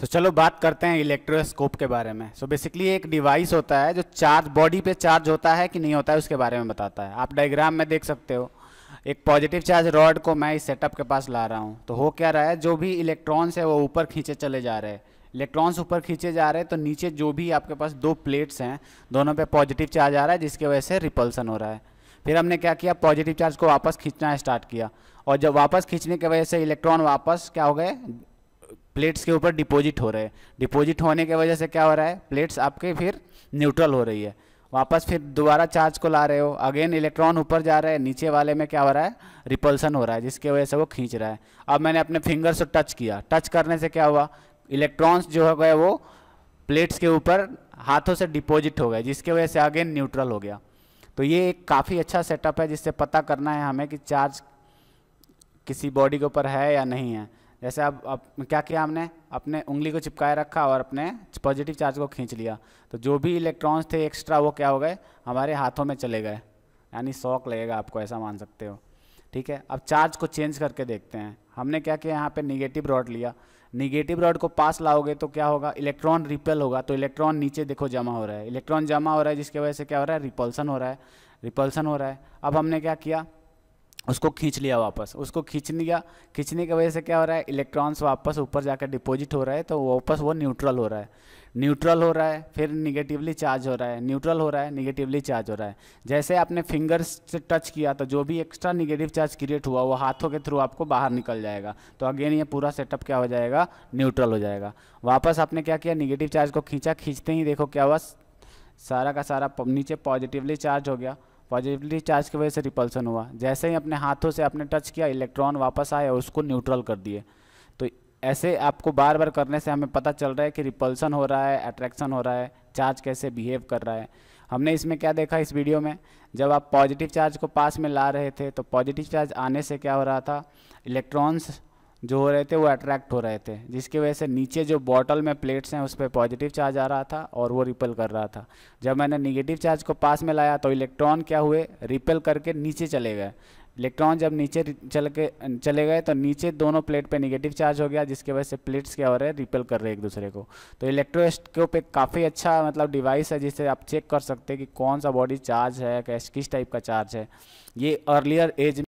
सो so, चलो बात करते हैं इलेक्ट्रोस्कोप के बारे में सो so, बेसिकली एक डिवाइस होता है जो चार्ज बॉडी पे चार्ज होता है कि नहीं होता है उसके बारे में बताता है आप डायग्राम में देख सकते हो एक पॉजिटिव चार्ज रॉड को मैं इस सेटअप के पास ला रहा हूँ तो हो क्या रहा है जो भी इलेक्ट्रॉन्स है वो ऊपर खींचे चले जा रहे हैं इलेक्ट्रॉन्स ऊपर खींचे जा रहे हैं तो नीचे जो भी आपके पास दो प्लेट्स हैं दोनों पर पॉजिटिव चार्ज आ रहा है जिसकी वजह से रिपल्सन हो रहा है फिर हमने क्या किया पॉजिटिव चार्ज को वापस खींचना स्टार्ट किया और जब वापस खींचने की वजह से इलेक्ट्रॉन वापस क्या हो गए प्लेट्स के ऊपर डिपॉजिट हो रहे हैं डिपॉजिट होने की वजह से क्या हो रहा है प्लेट्स आपके फिर न्यूट्रल हो रही है वापस फिर दोबारा चार्ज को ला रहे हो अगेन इलेक्ट्रॉन ऊपर जा रहे हैं नीचे वाले में क्या हो रहा है रिपल्सन हो रहा है जिसकी वजह से वो खींच रहा है अब मैंने अपने फिंगर से टच किया टच करने से क्या हुआ इलेक्ट्रॉन्स जो हो गए वो प्लेट्स के ऊपर हाथों से डिपॉजिट हो गए जिसके वजह से अगेन न्यूट्रल हो गया तो ये एक काफ़ी अच्छा सेटअप है जिससे पता करना है हमें कि चार्ज किसी बॉडी के ऊपर है या नहीं है जैसे अब अब क्या किया हमने अपने उंगली को चिपकाए रखा और अपने पॉजिटिव चार्ज को खींच लिया तो जो भी इलेक्ट्रॉन्स थे एक्स्ट्रा वो क्या हो गए हमारे हाथों में चले गए यानी शौक लगेगा आपको ऐसा मान सकते हो ठीक है अब चार्ज को चेंज करके देखते हैं हमने क्या किया यहाँ पे निगेटिव रॉड लिया निगेटिव रॉड को पास लाओगे तो क्या होगा इलेक्ट्रॉन रिपेल होगा तो इलेक्ट्रॉन नीचे देखो जमा हो रहा है इलेक्ट्रॉन जमा हो रहा है जिसकी वजह से क्या हो रहा है रिपल्सन हो रहा है रिपल्सन हो रहा है अब हमने क्या किया उसको खींच लिया वापस उसको खींच लिया खींचने की वजह से क्या हो रहा है इलेक्ट्रॉन्स वापस ऊपर जाकर डिपॉजिट हो रहा है तो वापस वो न्यूट्रल हो रहा है न्यूट्रल हो रहा है फिर निगेटिवली चार्ज हो रहा है न्यूट्रल हो रहा है निगेटिवली चार्ज हो रहा है जैसे आपने फिंगर्स से टच किया तो जो भी एक्स्ट्रा निगेटिव चार्ज क्रिएट हुआ वो हाथों के थ्रू आपको बाहर निकल जाएगा तो अगेन ये पूरा सेटअप क्या हो जाएगा न्यूट्रल हो जाएगा वापस आपने क्या किया निगेटिव चार्ज को खींचा खींचते ही देखो क्या हुआ सारा का सारा नीचे पॉजिटिवली चार्ज हो गया पॉजिटिवली चार्ज की वजह से रिपल्सन हुआ जैसे ही अपने हाथों से आपने टच किया इलेक्ट्रॉन वापस आए और उसको न्यूट्रल कर दिए तो ऐसे आपको बार बार करने से हमें पता चल रहा है कि रिपल्सन हो रहा है अट्रैक्शन हो रहा है चार्ज कैसे बिहेव कर रहा है हमने इसमें क्या देखा इस वीडियो में जब आप पॉजिटिव चार्ज को पास में ला रहे थे तो पॉजिटिव चार्ज आने से क्या हो रहा था इलेक्ट्रॉन्स जो हो रहे थे वो अट्रैक्ट हो रहे थे जिसकी वजह से नीचे जो बॉटल में प्लेट्स हैं उस पर पॉजिटिव चार्ज आ रहा था और वो रिपेल कर रहा था जब मैंने निगेटिव चार्ज को पास में लाया तो इलेक्ट्रॉन क्या हुए रिपेल करके नीचे चले गए इलेक्ट्रॉन जब नीचे चल के चले गए तो नीचे दोनों प्लेट पे नेगेटिव चार्ज हो गया जिसके वजह से प्लेट्स क्या हो रहे हैं रिपेल कर रहे हैं एक दूसरे को तो इलेक्ट्रोस्कोप एक काफ़ी अच्छा मतलब डिवाइस है जिससे आप चेक कर सकते हैं कि कौन सा बॉडी चार्ज है कैस किस टाइप का चार्ज है ये अर्लियर एज